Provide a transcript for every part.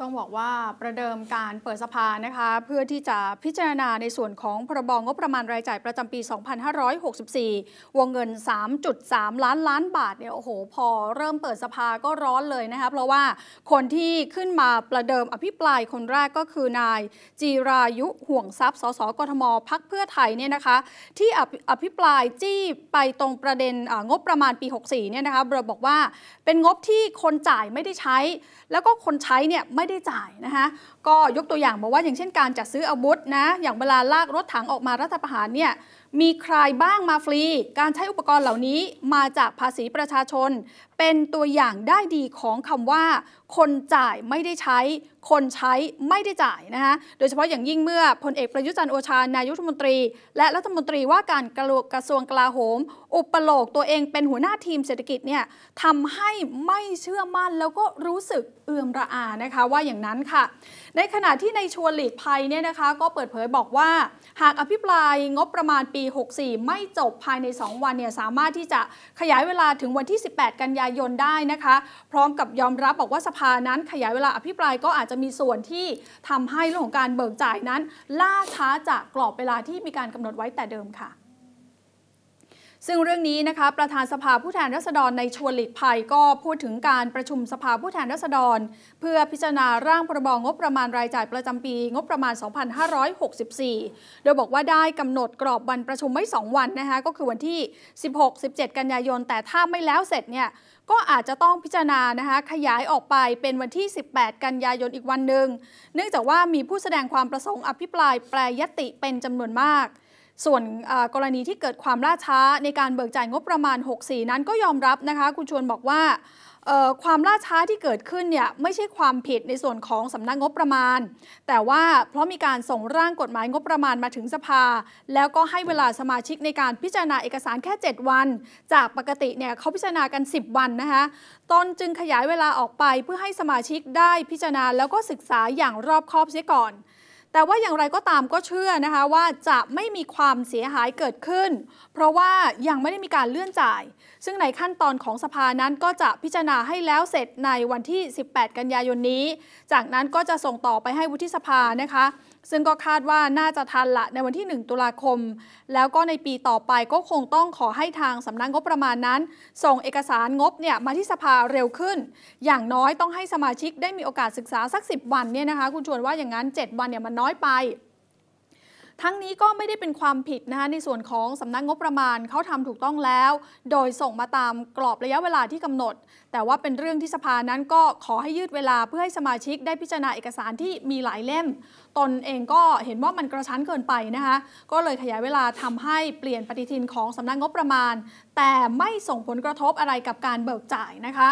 ต้องบอกว่าประเดิมการเปิดสภานะคะ เพื่อที่จะพิจารณาในส่วนของ พรบงบประมาณรายจ่ายประจำปี 2564 วงเงิน 3.3 ล้านล้านบาทเนี่ยโอ้โหพอเริ่มเปิดสภาก็ร้อนเลยนะคะเพราะว่าคนที่ขึ้นมาประเดิมอภิปรายคนแรกก็คือนายจีรายุห่วงทรัพย์สสกทมพักเพื่อไทยเนี่ยนะคะที่อภิปรายจี้ไปตรงประเด็นงบประมาณปี 64 เนี่ยนะคะเราบอกว่าเป็นงบที่คนจ่ายไม่ได้ใช้ แล้วก็คนใช้เนี่ยไม่ได้จ่ายนะคะก็ยกตัวอย่างบอกว่าอย่างเช่นการจัดซื้ออาวุธนะอย่างเวลาลากรถถังออกมารัฐประหารเนี่ยมีใครบ้างมาฟรีการใช้อุปกรณ์เหล่านี้มาจากภาษีประชาชน เป็นตัวอย่างได้ดีของคำว่าคนจ่ายไม่ได้ใช้ คนใช้ไม่ได้จ่ายนะคะโดยเฉพาะอย่างยิ่งเมื่อพลเอกประยุจันทร์โอชา นายุทธมนตรีและรัฐมนตรีว่าการกระทรวงกลาโหม อุปโลกตัวเองเป็นหัวหน้าทีมเศรษฐกิจเนี่ยทำให้ไม่เชื่อมั่นแล้วก็รู้สึกเอื่อมระอานะคะว่าอย่างนั้นค่ะ ในขณะที่ในชวนหลีกภัยเนี่ยนะคะ ก็เปิดเผยบอกว่าหากอภิปรายงบประมาณปี 64 ไม่จบภายใน 2 วันเนี่ยสามารถที่จะขยายเวลาถึงวันที่ 18 กันยายนได้นะคะ พร้อมกับยอมรับบอกว่าสภภานั้นขยายเวลาอภิปรายก็อาจจะมีส่วนที่ทำให้เรื่องของการเบิกจ่ายนั้น ล่าช้าจากกรอบเวลาที่มีการกำหนดไว้แต่เดิมค่ะ ซึ่งเรื่องนี้นะคะประธานสภาผู้แทนราษฎรในชวนหลีกภัย ก็พูดถึงการประชุมสภาผู้แทนราษฎร เพื่อพิจารณาร่างพรบงบประมาณรายจ่ายประจำปี งบประมาณ 2564 โดยบอกว่าได้กำหนดกรอบวันประชุมไว้ 2 วันนะคะก็คือวันที่16-17 กันยายนแต่ถ้าไม่แล้วเสร็จเนี่ยก็อาจจะต้องพิจารณานะคะขยายออกไปเป็นวันที่ 18 กันยายนอีกวันหนึ่งเนื่องจากว่ามีผู้แสดงความประสงค์อภิปรายแปรยติเป็นจำนวนมากส่วนกรณีที่เกิดความล่าช้าในการเบิกจ่ายงบประมาณ 64 นั้นก็ยอมรับนะคะคุณชวนบอกว่า ความล่าช้าที่เกิดขึ้นเนี่ยไม่ใช่ความผิดในส่วนของสำนักงบประมาณ แต่ว่าเพราะมีการส่งร่างกฎหมายงบประมาณมาถึงสภา แล้วก็ให้เวลาสมาชิกในการพิจารณาเอกสารแค่ 7 วัน จากปกติเนี่ยเขาพิจารณากัน10 วันนะคะตนจึงขยายเวลาออกไปเพื่อให้สมาชิกได้พิจารณาแล้วก็ศึกษาอย่างรอบคอบเสียก่อนแต่ว่าอย่างไรก็ตามก็เชื่อนะคะ ว่าจะไม่มีความเสียหายเกิดขึ้น เพราะว่ายังไม่ได้มีการเลื่อนจ่าย ซึ่งในขั้นตอนของสภานั้นก็จะพิจารณาให้แล้วเสร็จในวันที่ 18 กันยายนนี้ จากนั้นก็จะส่งต่อไปให้วุฒิสภานะคะซึ่งก็คาดว่าน่าจะทันละในวันที่ 1 ตุลาคม แล้วก็ในปีต่อไปก็คงต้องขอให้ทางสำนักงบประมาณนั้น ส่งเอกสารงบเนี่ยมาที่สภาเร็วขึ้น อย่างน้อยต้องให้สมาชิกได้มีโอกาสศึกษาสัก 10 วันเนี่ยนะคะคุณชวนว่าอย่างนั้น 7 วันเนี่ยมันน้อยไปทั้งนี้ก็ไม่ได้เป็นความผิดนะคะในส่วนของสำนักงบประมาณเขาทำถูกต้องแล้ว โดยส่งมาตามกรอบระยะเวลาที่กำหนด แต่ว่าเป็นเรื่องที่สภานั้นก็ขอให้ยืดเวลาเพื่อให้สมาชิกได้พิจารณาเอกสารที่มีหลายเล่ม ตนเองก็เห็นว่ามันกระชั้นเกินไปนะคะก็เลยขยายเวลาทำให้เปลี่ยนปฏิทินของสำนักงบประมาณ แต่ไม่ส่งผลกระทบอะไรกับการเบิกจ่ายนะคะ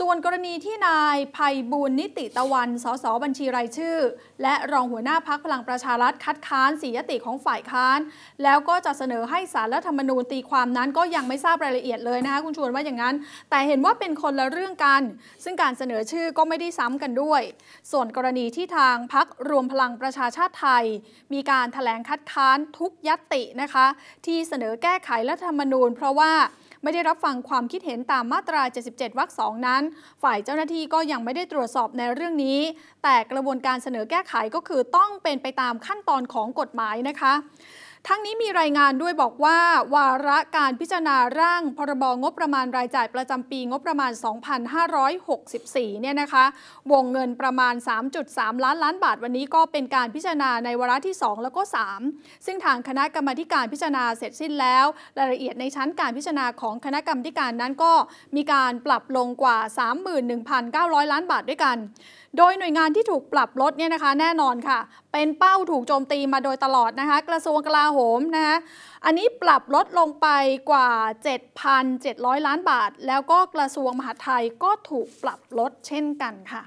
ส่วนกรณีที่นายภัยบุญนิติตะวันสสบัญชีรายชื่อ และ รองหัว หน้าพักพลังประชารัฐคัดค้านสียติของฝ่ายค้าน แล้วก็จะเสนอให้สารรัฐธรรมนูญตี ความนั้นก็ยังไม่ทราบรายละเอียดเลย นะคะคุณชวนว่าอย่างนั้น แต่เห็นว่าเป็นคนละเรื่องกัน ซึ่งการเสนอชื่อก็ไม่ได้ซ้ำกันด้วย ส่วนกรณีที่ทางพักรวมพลังประชาชาติไทย มีการถแถลงคัดค้านทุกยตินะคะที่เสนอแก้ไขรัฐธรรมนูญ เพราะว่าไม่ได้รับฟังความคิดเห็นตามมาตรา 77 วรรคสองนั้น ฝ่ายเจ้าหน้าที่ก็ยังไม่ได้ตรวจสอบในเรื่องนี้ แต่กระบวนการเสนอแก้ไขก็คือต้องเป็นไปตามขั้นตอนของกฎหมายนะคะทั้งนี้มีรายงานด้วยบอกว่า วาระการพิจารณาร่าง พรบงบประมาณรายจ่ายประจำปีงบประมาณ 2,564 เนี่ยนะคะ วงเงินประมาณ 3.3 ล้านล้านบาท วันนี้ก็เป็นการพิจารณาในวาระที่ 2 แล้วก็ 3 ซึ่งทางคณะกรรมาการพิจารณาเสร็จสิ้นแล้วรายละเอียดในชั้นการพิจารณาของคณะกรรมการนั้นก็มีการปรับลงกว่า 31,900 ล้านบาทด้วยกันโดยหน่วยงานที่ถูกปรับลดเนี่ยนะคะ แน่นอนค่ะ เป็นเป้าถูกโจมตีมาโดยตลอดนะคะ กระทรวงกลาโหมนะคะอันนี้ปรับลดลงไปกว่า 7,700 ล้านบาท แล้วก็กระทรวงมหาดไทยก็ถูกปรับลดเช่นกันค่ะ